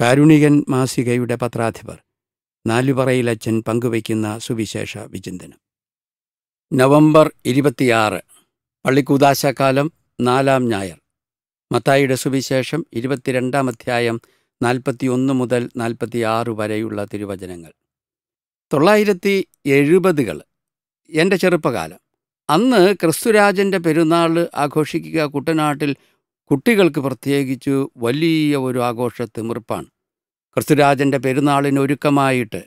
കാരുണികൻ മാസികയുടെ പത്രാധിപർ നാലുപറയിലച്ഛൻ പങ്കുവയ്ക്കുന്ന സുവിശേഷ വിചിന്തനം നവംബർ ഇരുപത്തിയാറ് പള്ളിക്കൂതാശക്കാലം നാലാം ഞായർ മത്തായിയുടെ സുവിശേഷം ഇരുപത്തിരണ്ടാം അധ്യായം നാൽപ്പത്തിയൊന്ന് മുതൽ നാൽപ്പത്തിയാറ് വരെയുള്ള തിരുവചനങ്ങൾ തൊള്ളായിരത്തി എഴുപതുകൾ എൻ്റെ ചെറുപ്പകാലം അന്ന് ക്രിസ്തുരാജൻ്റെ പെരുന്നാൾ ആഘോഷിക്കുക കുട്ടനാട്ടിൽ കുട്ടികൾക്ക് പ്രത്യേകിച്ച് വലിയ ഒരു ആഘോഷ തിമിർപ്പാണ് ക്രിസ്തുരാജൻ്റെ പെരുന്നാളിന്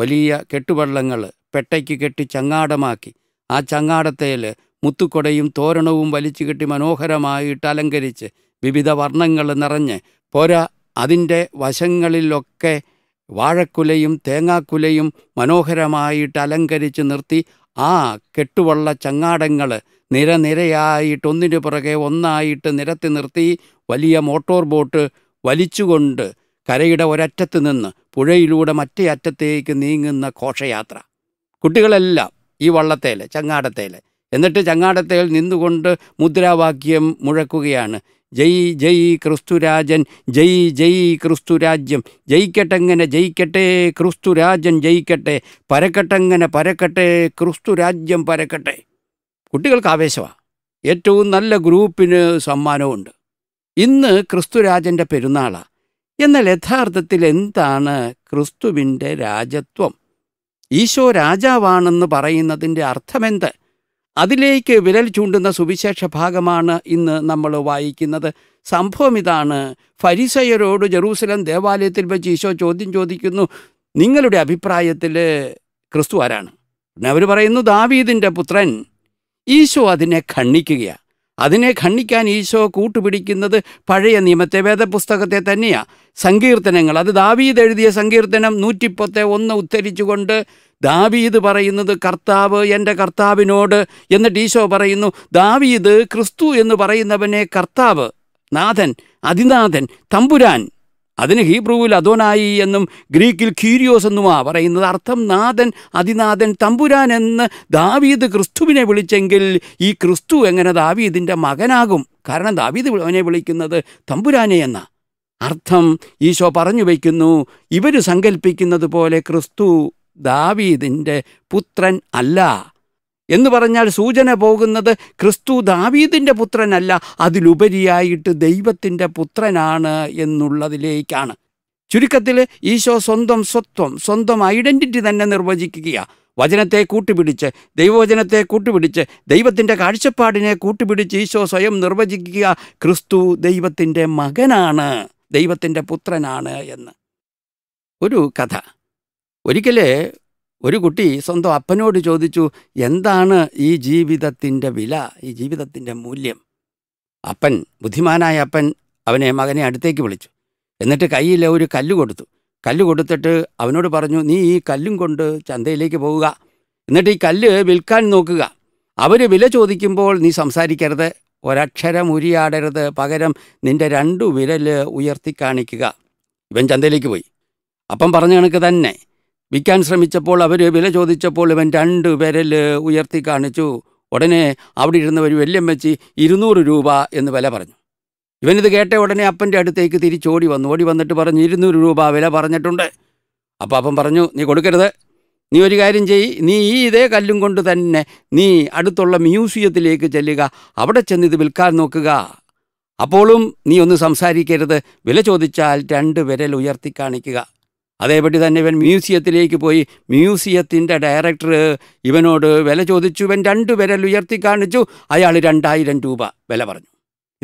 വലിയ കെട്ടുവള്ളങ്ങൾ പെട്ടയ്ക്ക് കെട്ടി ചങ്ങാടമാക്കി ആ ചങ്ങാടത്തേൽ മുത്തുക്കൊടയും തോരണവും വലിച്ചു കെട്ടി മനോഹരമായിട്ട് അലങ്കരിച്ച് വിവിധ വർണ്ണങ്ങൾ നിറഞ്ഞ് പോരാ അതിൻ്റെ വശങ്ങളിലൊക്കെ വാഴക്കുലയും തേങ്ങാക്കുലയും മനോഹരമായിട്ട് അലങ്കരിച്ച് നിർത്തി ആ കെട്ടുവള്ള ചങ്ങാടങ്ങൾ ഒന്നിനു പുറകെ ഒന്നായിട്ട് നിരത്തി നിർത്തി വലിയ മോട്ടോർ ബോട്ട് വലിച്ചുകൊണ്ട് കരയുടെ ഒരറ്റത്ത് നിന്ന് പുഴയിലൂടെ മറ്റേ അറ്റത്തേക്ക് നീങ്ങുന്ന ഘോഷയാത്ര കുട്ടികളെല്ലാം ഈ വള്ളത്തേൽ ചങ്ങാടത്തേൽ എന്നിട്ട് ചങ്ങാടത്തേൽ നിന്നുകൊണ്ട് മുദ്രാവാക്യം മുഴക്കുകയാണ് ജയ് ജയ് ക്രിസ്തുരാജൻ ജയ് ജയ് ക്രിസ്തുരാജ്യം ജയിക്കട്ടെങ്ങനെ ജയിക്കട്ടെ ക്രിസ്തുരാജൻ ജയിക്കട്ടെ പരക്കട്ടെങ്ങനെ പരക്കട്ടെ ക്രിസ്തുരാജ്യം പരക്കട്ടെ കുട്ടികൾക്ക് ആവേശമാണ് ഏറ്റവും നല്ല ഗ്രൂപ്പിന് സമ്മാനവുമുണ്ട് ഇന്ന് ക്രിസ്തുരാജൻ്റെ പെരുന്നാളാണ് എന്നാൽ യഥാർത്ഥത്തിൽ എന്താണ് ക്രിസ്തുവിൻ്റെ രാജത്വം ഈശോ രാജാവാണെന്ന് പറയുന്നതിൻ്റെ അർത്ഥമെന്ത് അതിലേക്ക് വിരൽ ചൂണ്ടുന്ന സുവിശേഷ ഭാഗമാണ് ഇന്ന് നമ്മൾ വായിക്കുന്നത് സംഭവം ഇതാണ് ഫരിസയരോട് ജെറൂസലം ദേവാലയത്തിൽ വെച്ച് ഈശോ ചോദ്യം ചോദിക്കുന്നു നിങ്ങളുടെ അഭിപ്രായത്തിൽ ക്രിസ്തു ആരാണ് അവർ പറയുന്നു ദാവീദിൻ്റെ പുത്രൻ ഈശോ അതിനെ ഖണ്ണിക്കുകയാണ് അതിനെ ഖണ്ണിക്കാൻ ഈശോ കൂട്ടുപിടിക്കുന്നത് പഴയ നിയമത്തെ വേദപുസ്തകത്തെ തന്നെയാണ് സങ്കീർത്തനങ്ങൾ അത് ദാവീദ് എഴുതിയ സങ്കീർത്തനം നൂറ്റിപ്പത്തെ ഒന്ന് ഉദ്ധരിച്ചുകൊണ്ട് ദാവീദ് പറയുന്നത് കർത്താവ് എൻ്റെ കർത്താവിനോട് എന്നിട്ട് ഈശോ പറയുന്നു ദാവീദ് ക്രിസ്തു എന്ന് പറയുന്നവനെ കർത്താവ് നാഥൻ അതിനാഥൻ തമ്പുരാൻ അതിന് ഹീബ്രുവിൽ അദോനായി എന്നും ഗ്രീക്കിൽ ക്യൂരിയോസ് എന്നുമാ പറയുന്നത് അർത്ഥം നാഥൻ അതിനാഥൻ തമ്പുരാൻ എന്ന് ദാവീദ് ക്രിസ്തുവിനെ വിളിച്ചെങ്കിൽ ഈ ക്രിസ്തു എങ്ങനെ ദാവീദിൻ്റെ മകനാകും കാരണം ദാവീദ് അവനെ വിളിക്കുന്നത് തമ്പുരാനെ എന്ന അർത്ഥം ഈശോ പറഞ്ഞു വയ്ക്കുന്നു ഇവർ സങ്കല്പിക്കുന്നത് പോലെ ക്രിസ്തു ദാവീദിൻ്റെ പുത്രൻ അല്ല എന്ന് പറഞ്ഞാൽ സൂചന പോകുന്നത് ക്രിസ്തു ദാവീദിൻ്റെ പുത്രനല്ല അതിലുപരിയായിട്ട് ദൈവത്തിൻ്റെ പുത്രനാണ് എന്നുള്ളതിലേക്കാണ് ചുരുക്കത്തിൽ ഈശോ സ്വന്തം സ്വത്വം സ്വന്തം ഐഡൻറ്റിറ്റി തന്നെ നിർവചിക്കുകയാണ് വചനത്തെ കൂട്ടുപിടിച്ച് ദൈവവചനത്തെ കൂട്ടുപിടിച്ച് ദൈവത്തിൻ്റെ കാഴ്ചപ്പാടിനെ കൂട്ടുപിടിച്ച് ഈശോ സ്വയം നിർവചിക്കുക ക്രിസ്തു ദൈവത്തിൻ്റെ മകനാണ് ദൈവത്തിൻ്റെ പുത്രനാണ് എന്ന് ഒരു കഥ ഒരിക്കലേ ഒരു കുട്ടി സ്വന്തം അപ്പനോട് ചോദിച്ചു എന്താണ് ഈ ജീവിതത്തിൻ്റെ വില ഈ ജീവിതത്തിൻ്റെ മൂല്യം അപ്പൻ ബുദ്ധിമാനായ അപ്പൻ അവനെ മകനെ അടുത്തേക്ക് വിളിച്ചു എന്നിട്ട് കയ്യിലെ ഒരു കല്ല് കൊടുത്തു കല്ല് കൊടുത്തിട്ട് അവനോട് പറഞ്ഞു നീ ഈ കല്ലും കൊണ്ട് ചന്തയിലേക്ക് പോവുക എന്നിട്ട് ഈ കല്ല് വിൽക്കാൻ നോക്കുക അവർ വില ചോദിക്കുമ്പോൾ നീ സംസാരിക്കരുത് ഒരക്ഷരം ഉരിയാടരുത് പകരം നിൻ്റെ രണ്ടു വിരൽ ഉയർത്തി കാണിക്കുക ഇവൻ ചന്തയിലേക്ക് പോയി അപ്പം പറഞ്ഞ കണക്ക് തന്നെ വിൽക്കാൻ ശ്രമിച്ചപ്പോൾ അവർ വില ചോദിച്ചപ്പോൾ ഇവൻ രണ്ട് വിരൽ ഉയർത്തി കാണിച്ചു ഉടനെ അവിടെ ഇരുന്ന ഒരു വെച്ച് ഇരുന്നൂറ് രൂപ എന്ന് വില പറഞ്ഞു ഇവനിത് കേട്ട ഉടനെ അപ്പൻ്റെ അടുത്തേക്ക് തിരിച്ചോടി വന്നു ഓടി വന്നിട്ട് പറഞ്ഞു ഇരുന്നൂറ് രൂപ വില പറഞ്ഞിട്ടുണ്ട് അപ്പം അപ്പം പറഞ്ഞു നീ കൊടുക്കരുത് നീ ഒരു കാര്യം ചെയ്യ് നീ ഈ ഇതേ കല്ലും കൊണ്ട് തന്നെ നീ അടുത്തുള്ള മ്യൂസിയത്തിലേക്ക് ചെല്ലുക അവിടെ ചെന്ന് ഇത് വിൽക്കാൻ നോക്കുക അപ്പോഴും നീ ഒന്ന് സംസാരിക്കരുത് വില ചോദിച്ചാൽ രണ്ട് വിരൽ ഉയർത്തി കാണിക്കുക അതേപറ്റി തന്നെ ഇവൻ മ്യൂസിയത്തിലേക്ക് പോയി മ്യൂസിയത്തിൻ്റെ ഡയറക്ടർ ഇവനോട് വില ചോദിച്ചു ഇവൻ രണ്ട് വിരൽ ഉയർത്തി കാണിച്ചു അയാൾ രണ്ടായിരം രൂപ വില പറഞ്ഞു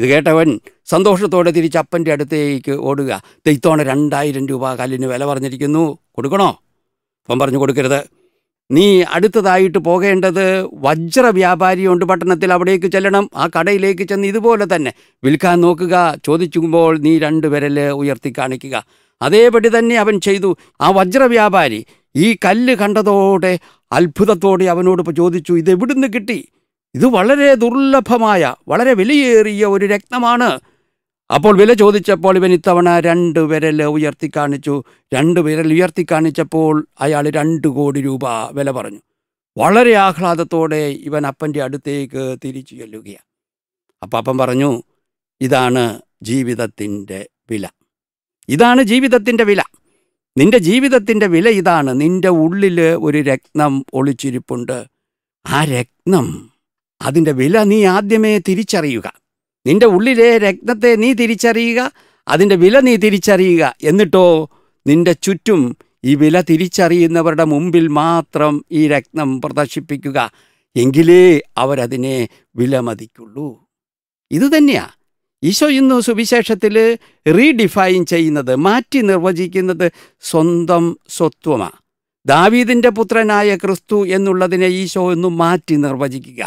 ഇത് കേട്ടവൻ സന്തോഷത്തോടെ തിരിച്ച് അപ്പൻ്റെ അടുത്തേക്ക് ഓടുക തെയ്ത്തോണ രണ്ടായിരം രൂപ കല്ലിന് വില പറഞ്ഞിരിക്കുന്നു കൊടുക്കണോ അപ്പം പറഞ്ഞു കൊടുക്കരുത് നീ അടുത്തതായിട്ട് പോകേണ്ടത് വജ്ര വ്യാപാരിയുണ്ട് പട്ടണത്തിൽ അവിടേക്ക് ചെല്ലണം ആ കടയിലേക്ക് ചെന്ന് ഇതുപോലെ തന്നെ വിൽക്കാൻ നോക്കുക ചോദിച്ചുമ്പോൾ നീ രണ്ട് വിരൽ ഉയർത്തി കാണിക്കുക അതേപടി തന്നെ അവൻ ചെയ്തു ആ വജ്രവ്യാപാരി ഈ കല്ല് കണ്ടതോടെ അത്ഭുതത്തോടെ അവനോട് ചോദിച്ചു ഇത് എവിടുന്ന് കിട്ടി ഇത് വളരെ ദുർലഭമായ വളരെ വിലയേറിയ ഒരു രക്തമാണ് അപ്പോൾ വില ചോദിച്ചപ്പോൾ ഇവൻ ഇത്തവണ രണ്ട് വിരൽ ഉയർത്തി കാണിച്ചു രണ്ട് വിരൽ ഉയർത്തി കാണിച്ചപ്പോൾ അയാൾ രണ്ട് കോടി രൂപ വില പറഞ്ഞു വളരെ ആഹ്ലാദത്തോടെ ഇവൻ അപ്പൻ്റെ അടുത്തേക്ക് തിരിച്ചു ചെല്ലുകയാണ് അപ്പം അപ്പം പറഞ്ഞു ഇതാണ് ജീവിതത്തിൻ്റെ വില ഇതാണ് ജീവിതത്തിൻ്റെ വില നിന്റെ ജീവിതത്തിൻ്റെ വില ഇതാണ് നിന്റെ ഉള്ളിൽ ഒരു രത്നം ഒളിച്ചിരിപ്പുണ്ട് ആ രത്നം അതിൻ്റെ വില നീ ആദ്യമേ തിരിച്ചറിയുക നിന്റെ ഉള്ളിലെ രത്നത്തെ നീ തിരിച്ചറിയുക അതിൻ്റെ വില നീ തിരിച്ചറിയുക എന്നിട്ടോ നിന്റെ ചുറ്റും ഈ വില തിരിച്ചറിയുന്നവരുടെ മുമ്പിൽ മാത്രം ഈ രത്നം പ്രദർശിപ്പിക്കുക എങ്കിലേ അവരതിനെ വിലമതിക്കുള്ളൂ ഇതുതന്നെയാ ഈശോ ഇന്ന് സുവിശേഷത്തിൽ റീഡിഫൈൻ ചെയ്യുന്നത് മാറ്റി നിർവചിക്കുന്നത് സ്വന്തം സ്വത്വമാണ് ദാവീദിൻ്റെ പുത്രനായ ക്രിസ്തു എന്നുള്ളതിനെ ഈശോ ഒന്ന് മാറ്റി നിർവചിക്കുക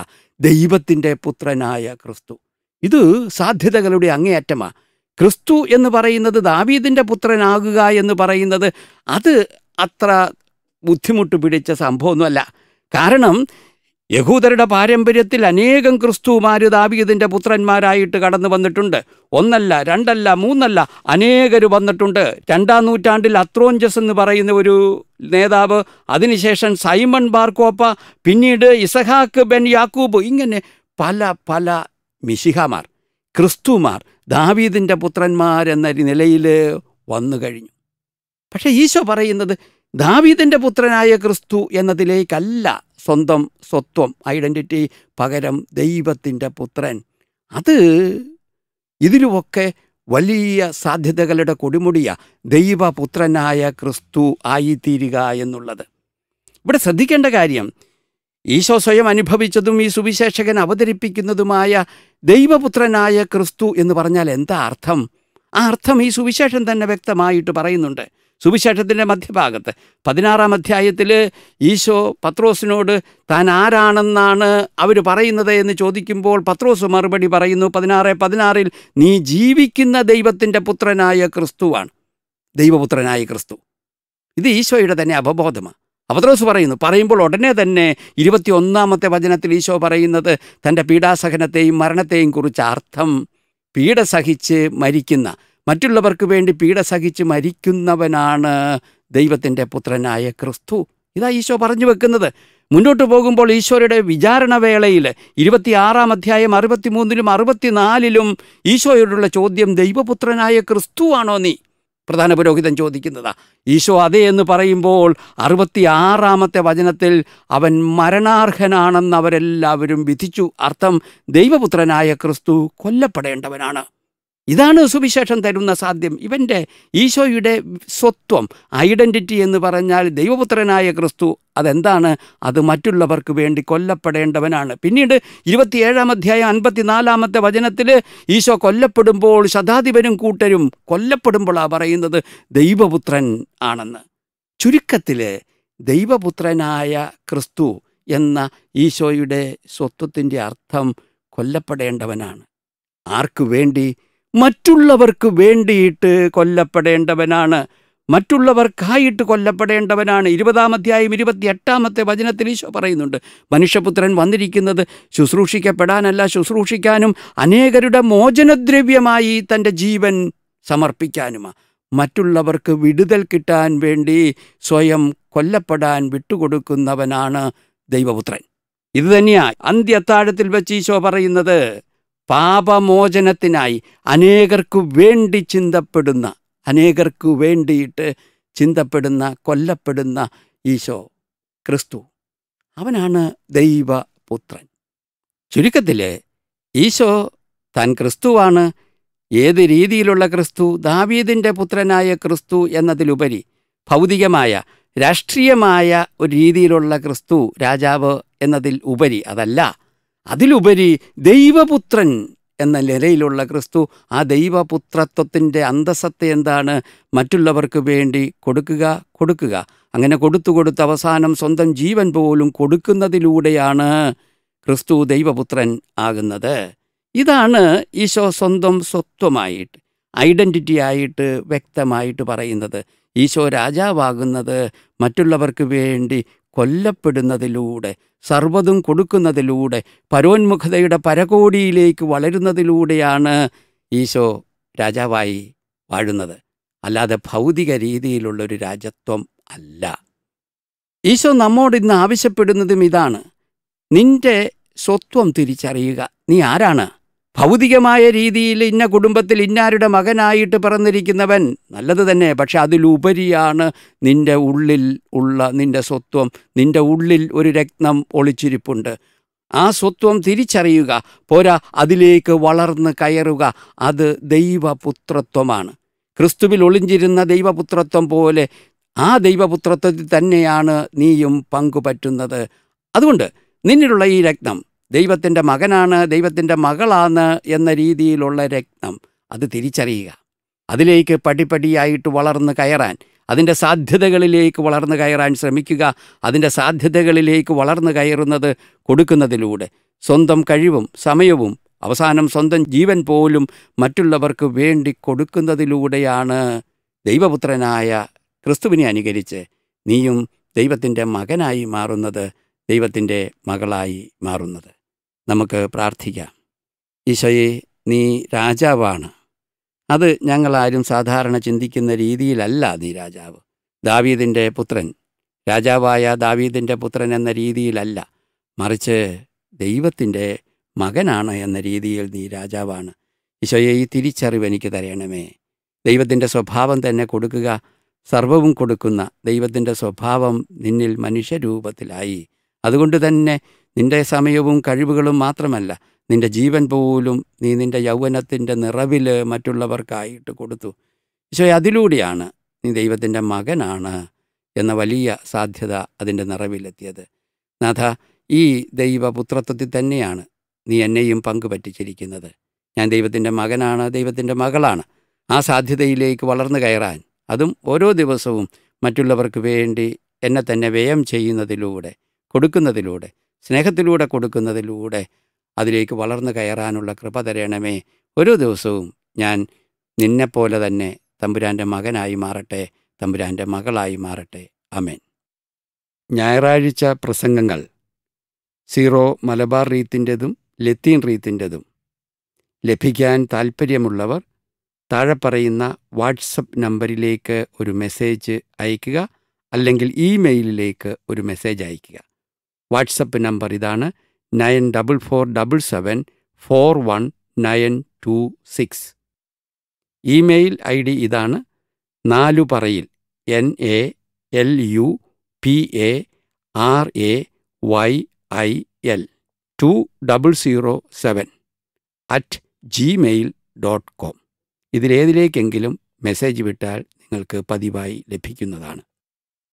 ദൈവത്തിൻ്റെ പുത്രനായ ക്രിസ്തു ഇത് സാധ്യതകളുടെ അങ്ങേയറ്റമാണ് ക്രിസ്തു എന്ന് പറയുന്നത് ദാവീദിൻ്റെ പുത്രനാകുക എന്ന് പറയുന്നത് അത് അത്ര ബുദ്ധിമുട്ട് പിടിച്ച സംഭവമൊന്നുമല്ല കാരണം യഹൂദരുടെ പാരമ്പര്യത്തിൽ അനേകം ക്രിസ്തുമാർ ദാവീദിൻ്റെ പുത്രന്മാരായിട്ട് കടന്നു വന്നിട്ടുണ്ട് ഒന്നല്ല രണ്ടല്ല മൂന്നല്ല അനേകർ വന്നിട്ടുണ്ട് രണ്ടാം നൂറ്റാണ്ടിൽ അത്രോഞ്ചസ് എന്ന് പറയുന്ന ഒരു നേതാവ് അതിനുശേഷം സൈമൺ ബാർക്കോപ്പ പിന്നീട് ഇസഹാക്ക് ബെൻ യാക്കൂബ് ഇങ്ങനെ പല പല മിശിഹമാർ ക്രിസ്തുമാർ ദാവീദിൻ്റെ പുത്രന്മാരെന്ന നിലയിൽ വന്നു കഴിഞ്ഞു പക്ഷേ ഈശോ പറയുന്നത് ദാവീദിൻ്റെ പുത്രനായ ക്രിസ്തു എന്നതിലേക്കല്ല സ്വന്തം സ്വത്വം ഐഡൻറ്റിറ്റി പകരം ദൈവത്തിൻ്റെ പുത്രൻ അത് ഇതിലുമൊക്കെ വലിയ സാധ്യതകളുടെ കൊടുമുടിയ ദൈവപുത്രനായ ക്രിസ്തു ആയിത്തീരുക എന്നുള്ളത് ഇവിടെ ശ്രദ്ധിക്കേണ്ട കാര്യം ഈശോ സ്വയം അനുഭവിച്ചതും ഈ സുവിശേഷകൻ അവതരിപ്പിക്കുന്നതുമായ ദൈവപുത്രനായ ക്രിസ്തു എന്ന് പറഞ്ഞാൽ എന്താ അർത്ഥം ആ അർത്ഥം ഈ സുവിശേഷം തന്നെ വ്യക്തമായിട്ട് പറയുന്നുണ്ട് സുവിശേഷത്തിൻ്റെ മധ്യഭാഗത്ത് പതിനാറാം അധ്യായത്തിൽ ഈശോ പത്രോസിനോട് താൻ ആരാണെന്നാണ് അവർ പറയുന്നത് എന്ന് ചോദിക്കുമ്പോൾ പത്രോസ് മറുപടി പറയുന്നു പതിനാറ് പതിനാറിൽ നീ ജീവിക്കുന്ന ദൈവത്തിൻ്റെ പുത്രനായ ക്രിസ്തുവാണ് ദൈവപുത്രനായ ക്രിസ്തു ഇത് ഈശോയുടെ തന്നെ അവബോധമാണ് അപത്രോസ് പറയുന്നു പറയുമ്പോൾ ഉടനെ തന്നെ ഇരുപത്തി ഒന്നാമത്തെ വചനത്തിൽ ഈശോ പറയുന്നത് തൻ്റെ പീഡാസഹനത്തെയും മരണത്തെയും കുറിച്ച് അർത്ഥം പീഡ സഹിച്ച് മരിക്കുന്ന മറ്റുള്ളവർക്ക് വേണ്ടി പീഡ സഹിച്ച് മരിക്കുന്നവനാണ് ദൈവത്തിൻ്റെ പുത്രനായ ക്രിസ്തു ഇതാ ഈശോ പറഞ്ഞു വെക്കുന്നത് മുന്നോട്ട് പോകുമ്പോൾ ഈശോയുടെ വിചാരണ വേളയിൽ ഇരുപത്തിയാറാം അധ്യായം അറുപത്തിമൂന്നിലും അറുപത്തിനാലിലും ഈശോയോടുള്ള ചോദ്യം ദൈവപുത്രനായ ക്രിസ്തുവാണോ നീ പ്രധാന പുരോഹിതൻ ചോദിക്കുന്നതാ ഈശോ അതെ എന്ന് പറയുമ്പോൾ അറുപത്തിയാറാമത്തെ വചനത്തിൽ അവൻ മരണാർഹനാണെന്ന് അവരെല്ലാവരും വിധിച്ചു അർത്ഥം ദൈവപുത്രനായ ക്രിസ്തു കൊല്ലപ്പെടേണ്ടവനാണ് ഇതാണ് സുവിശേഷം തരുന്ന സാധ്യം ഇവൻ്റെ ഈശോയുടെ സ്വത്വം ഐഡൻറ്റിറ്റി എന്ന് പറഞ്ഞാൽ ദൈവപുത്രനായ ക്രിസ്തു അതെന്താണ് അത് മറ്റുള്ളവർക്ക് വേണ്ടി കൊല്ലപ്പെടേണ്ടവനാണ് പിന്നീട് ഇരുപത്തിയേഴാം അധ്യായം അൻപത്തിനാലാമത്തെ വചനത്തിൽ ഈശോ കൊല്ലപ്പെടുമ്പോൾ ശതാധിപനും കൂട്ടരും കൊല്ലപ്പെടുമ്പോഴാണ് പറയുന്നത് ദൈവപുത്രൻ ആണെന്ന് ചുരുക്കത്തിൽ ദൈവപുത്രനായ ക്രിസ്തു എന്ന ഈശോയുടെ സ്വത്വത്തിൻ്റെ അർത്ഥം കൊല്ലപ്പെടേണ്ടവനാണ് ആർക്കു വേണ്ടി മറ്റുള്ളവർക്ക് വേണ്ടിയിട്ട് കൊല്ലപ്പെടേണ്ടവനാണ് മറ്റുള്ളവർക്കായിട്ട് കൊല്ലപ്പെടേണ്ടവനാണ് ഇരുപതാം അധ്യായം ഇരുപത്തി എട്ടാമത്തെ വചനത്തിൽ ഈശോ പറയുന്നുണ്ട് മനുഷ്യപുത്രൻ വന്നിരിക്കുന്നത് ശുശ്രൂഷിക്കപ്പെടാനല്ല ശുശ്രൂഷിക്കാനും അനേകരുടെ മോചനദ്രവ്യമായി തൻ്റെ ജീവൻ സമർപ്പിക്കാനുമാണ് മറ്റുള്ളവർക്ക് വിടുതൽ കിട്ടാൻ വേണ്ടി സ്വയം കൊല്ലപ്പെടാൻ വിട്ടുകൊടുക്കുന്നവനാണ് ദൈവപുത്രൻ ഇത് തന്നെയാണ് അന്ത്യത്താഴത്തിൽ വെച്ച് ഈശോ പറയുന്നത് പാപമോചനത്തിനായി അനേകർക്കു വേണ്ടി ചിന്തപ്പെടുന്ന അനേകർക്കു വേണ്ടിയിട്ട് ചിന്തപ്പെടുന്ന കൊല്ലപ്പെടുന്ന ഈശോ ക്രിസ്തു അവനാണ് ദൈവപുത്രൻ ചുരുക്കത്തിൽ ഈശോ താൻ ക്രിസ്തുവാണ് ഏത് രീതിയിലുള്ള ക്രിസ്തു ദാവീദിൻ്റെ പുത്രനായ ക്രിസ്തു എന്നതിലുപരി ഭൗതികമായ രാഷ്ട്രീയമായ ഒരു രീതിയിലുള്ള ക്രിസ്തു രാജാവ് എന്നതിൽ ഉപരി അതല്ല അതിലുപരി ദൈവപുത്രൻ എന്ന നിലയിലുള്ള ക്രിസ്തു ആ ദൈവപുത്രത്വത്തിൻ്റെ അന്തസ്സത്തെ എന്താണ് മറ്റുള്ളവർക്ക് വേണ്ടി കൊടുക്കുക കൊടുക്കുക അങ്ങനെ കൊടുത്തു കൊടുത്ത് അവസാനം സ്വന്തം ജീവൻ പോലും കൊടുക്കുന്നതിലൂടെയാണ് ക്രിസ്തു ദൈവപുത്രൻ ആകുന്നത് ഇതാണ് ഈശോ സ്വന്തം സ്വത്വമായിട്ട് ഐഡൻറ്റിറ്റി ആയിട്ട് വ്യക്തമായിട്ട് പറയുന്നത് ഈശോ രാജാവാകുന്നത് മറ്റുള്ളവർക്ക് വേണ്ടി കൊല്ലപ്പെടുന്നതിലൂടെ സർവ്വതും കൊടുക്കുന്നതിലൂടെ പരോന്മുഖതയുടെ പരകോടിയിലേക്ക് വളരുന്നതിലൂടെയാണ് ഈശോ രാജാവായി വാഴുന്നത് അല്ലാതെ ഭൗതിക രീതിയിലുള്ളൊരു രാജ്യത്വം അല്ല ഈശോ നമ്മോട് ഇന്ന് ആവശ്യപ്പെടുന്നതും ഇതാണ് നിന്റെ സ്വത്വം തിരിച്ചറിയുക നീ ആരാണ് ഭൗതികമായ രീതിയിൽ ഇന്ന കുടുംബത്തിൽ ഇന്നാരുടെ മകനായിട്ട് പിറന്നിരിക്കുന്നവൻ നല്ലത് തന്നെ പക്ഷെ അതിലുപരിയാണ് നിൻ്റെ ഉള്ളിൽ ഉള്ള നിൻ്റെ സ്വത്വം നിൻ്റെ ഉള്ളിൽ ഒരു രത്നം ഒളിച്ചിരിപ്പുണ്ട് ആ സ്വത്വം തിരിച്ചറിയുക പോരാ അതിലേക്ക് വളർന്ന് കയറുക അത് ദൈവപുത്രത്വമാണ് ക്രിസ്തുവിൽ ഒളിഞ്ഞിരുന്ന ദൈവപുത്രത്വം പോലെ ആ ദൈവപുത്രത്വത്തിൽ തന്നെയാണ് നീയും പങ്കുപറ്റുന്നത് അതുകൊണ്ട് നിന്നിലുള്ള ഈ രക്തം ദൈവത്തിൻ്റെ മകനാണ് ദൈവത്തിൻ്റെ മകളാണ് എന്ന രീതിയിലുള്ള രക്തം അത് തിരിച്ചറിയുക അതിലേക്ക് പടിപടിയായിട്ട് വളർന്നു കയറാൻ അതിൻ്റെ സാധ്യതകളിലേക്ക് വളർന്നു കയറാൻ ശ്രമിക്കുക അതിൻ്റെ സാധ്യതകളിലേക്ക് വളർന്നു കയറുന്നത് കൊടുക്കുന്നതിലൂടെ സ്വന്തം കഴിവും സമയവും അവസാനം സ്വന്തം ജീവൻ പോലും മറ്റുള്ളവർക്ക് വേണ്ടി കൊടുക്കുന്നതിലൂടെയാണ് ദൈവപുത്രനായ ക്രിസ്തുവിനെ അനുകരിച്ച് നീയും ദൈവത്തിൻ്റെ മകനായി മാറുന്നത് ദൈവത്തിൻ്റെ മകളായി മാറുന്നത് നമുക്ക് പ്രാർത്ഥിക്കാം ഈശോയെ നീ രാജാവാണ് അത് ഞങ്ങളാരും സാധാരണ ചിന്തിക്കുന്ന രീതിയിലല്ല നീ രാജാവ് ദാവീദിൻ്റെ പുത്രൻ രാജാവായ ദാവീദിൻ്റെ പുത്രൻ എന്ന രീതിയിലല്ല മറിച്ച് ദൈവത്തിൻ്റെ മകനാണ് എന്ന രീതിയിൽ നീ രാജാവാണ് ഈശോയെ ഈ തിരിച്ചറിവ് എനിക്ക് തരണമേ ദൈവത്തിൻ്റെ സ്വഭാവം തന്നെ കൊടുക്കുക സർവവും കൊടുക്കുന്ന ദൈവത്തിൻ്റെ സ്വഭാവം നിന്നിൽ മനുഷ്യരൂപത്തിലായി അതുകൊണ്ട് തന്നെ നിന്റെ സമയവും കഴിവുകളും മാത്രമല്ല നിന്റെ ജീവൻ പോലും നീ നിന്റെ യൗവനത്തിൻ്റെ നിറവിൽ മറ്റുള്ളവർക്കായിട്ട് കൊടുത്തു പക്ഷേ അതിലൂടെയാണ് നീ ദൈവത്തിൻ്റെ മകനാണ് എന്ന വലിയ സാധ്യത അതിൻ്റെ നിറവിലെത്തിയത് നാഥ ഈ ദൈവപുത്രത്വത്തിൽ തന്നെയാണ് നീ എന്നെയും പറ്റിച്ചിരിക്കുന്നത് ഞാൻ ദൈവത്തിൻ്റെ മകനാണ് ദൈവത്തിൻ്റെ മകളാണ് ആ സാധ്യതയിലേക്ക് വളർന്നു കയറാൻ അതും ഓരോ ദിവസവും മറ്റുള്ളവർക്ക് വേണ്ടി എന്നെ തന്നെ വ്യയം ചെയ്യുന്നതിലൂടെ കൊടുക്കുന്നതിലൂടെ സ്നേഹത്തിലൂടെ കൊടുക്കുന്നതിലൂടെ അതിലേക്ക് വളർന്നു കയറാനുള്ള കൃപ തരണമേ ഓരോ ദിവസവും ഞാൻ നിന്നെപ്പോലെ തന്നെ തമ്പുരാൻ്റെ മകനായി മാറട്ടെ തമ്പുരാൻ്റെ മകളായി മാറട്ടെ അമേൻ ഞായറാഴ്ച പ്രസംഗങ്ങൾ സീറോ മലബാർ റീത്തിൻ്റെതും ലത്തീൻ റീത്തിൻ്റെതും ലഭിക്കാൻ താൽപ്പര്യമുള്ളവർ താഴെ പറയുന്ന വാട്സപ്പ് നമ്പറിലേക്ക് ഒരു മെസ്സേജ് അയയ്ക്കുക അല്ലെങ്കിൽ ഇമെയിലിലേക്ക് ഒരു മെസ്സേജ് അയയ്ക്കുക വാട്സപ്പ് നമ്പർ ഇതാണ് nine double four double seven four one nine two six email I D ഇതാണ് നാലു പറയിൽ N A L U P A R A Y I L two double zero seven at Gmail dot com ഇതിലേതിലേക്കെങ്കിലും message വിട്ടാൽ നിങ്ങൾക്ക് പതിവായി ലഭിക്കുന്നതാണ്